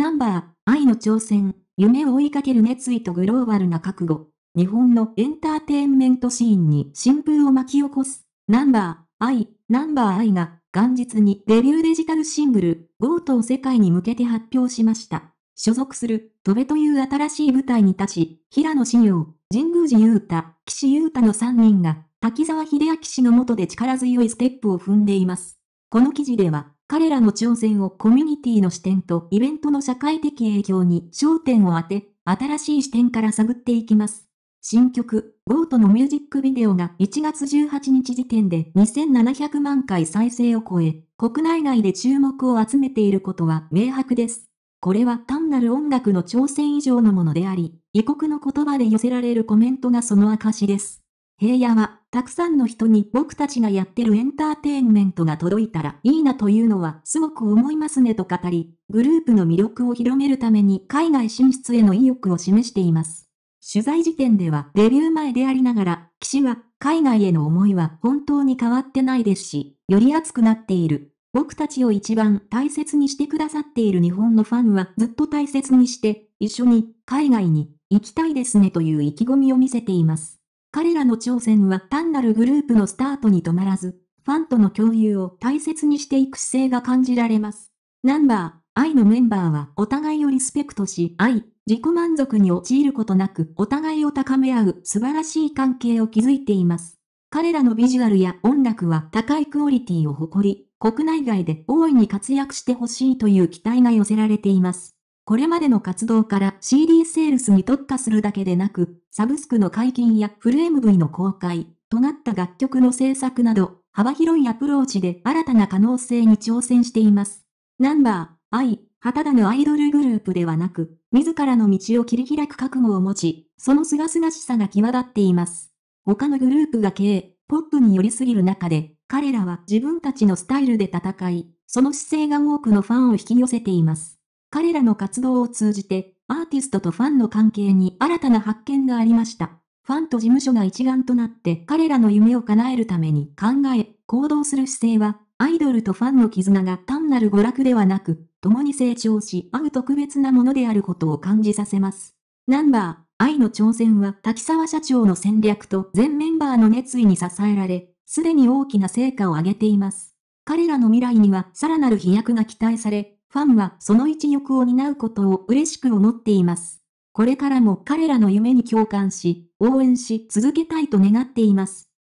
ナンバー、愛の挑戦、夢を追いかける熱意とグローバルな覚悟。日本のエンターテインメントシーンに新風を巻き起こす。ナンバー、愛、ナンバー愛が、元日にデビューデジタルシングル、ゴートを世界に向けて発表しました。所属する、戸部という新しい舞台に立ち、平野紫耀、神宮寺雄太、岸優太の3人が、滝沢秀明氏の下で力強いステップを踏んでいます。この記事では、彼らの挑戦をコミュニティの視点とイベントの社会的影響に焦点を当て、新しい視点から探っていきます。新曲、ゴートのミュージックビデオが1月18日時点で2700万回再生を超え、国内外で注目を集めていることは明白です。これは単なる音楽の挑戦以上のものであり、異国の言葉で寄せられるコメントがその証です。平野は、たくさんの人に僕たちがやってるエンターテインメントが届いたらいいなというのはすごく思いますねと語り、グループの魅力を広めるために海外進出への意欲を示しています。取材時点ではデビュー前でありながら、士は海外への思いは本当に変わってないですし、より熱くなっている。僕たちを一番大切にしてくださっている日本のファンはずっと大切にして、一緒に海外に行きたいですねという意気込みを見せています。彼らの挑戦は単なるグループのスタートに止まらず、ファンとの共有を大切にしていく姿勢が感じられます。ナンバー、愛のメンバーはお互いをリスペクトし、愛、自己満足に陥ることなく、お互いを高め合う素晴らしい関係を築いています。彼らのビジュアルや音楽は高いクオリティを誇り、国内外で大いに活躍してほしいという期待が寄せられています。これまでの活動から CD セールスに特化するだけでなく、サブスクの解禁やフル MV の公開、となった楽曲の制作など、幅広いアプローチで新たな可能性に挑戦しています。ナンバー、I、はただのアイドルグループではなく、自らの道を切り開く覚悟を持ち、その清々しさが際立っています。他のグループが経営、ポップに寄りすぎる中で、彼らは自分たちのスタイルで戦い、その姿勢が多くのファンを引き寄せています。彼らの活動を通じて、アーティストとファンの関係に新たな発見がありました。ファンと事務所が一丸となって彼らの夢を叶えるために考え、行動する姿勢は、アイドルとファンの絆が単なる娯楽ではなく、共に成長し、会う特別なものであることを感じさせます。ナンバー、愛の挑戦は滝沢社長の戦略と全メンバーの熱意に支えられ、すでに大きな成果を上げています。彼らの未来にはさらなる飛躍が期待され、ファンはその一翼を担うことを嬉しく思っています。これからも彼らの夢に共感し、応援し続けたいと願っています。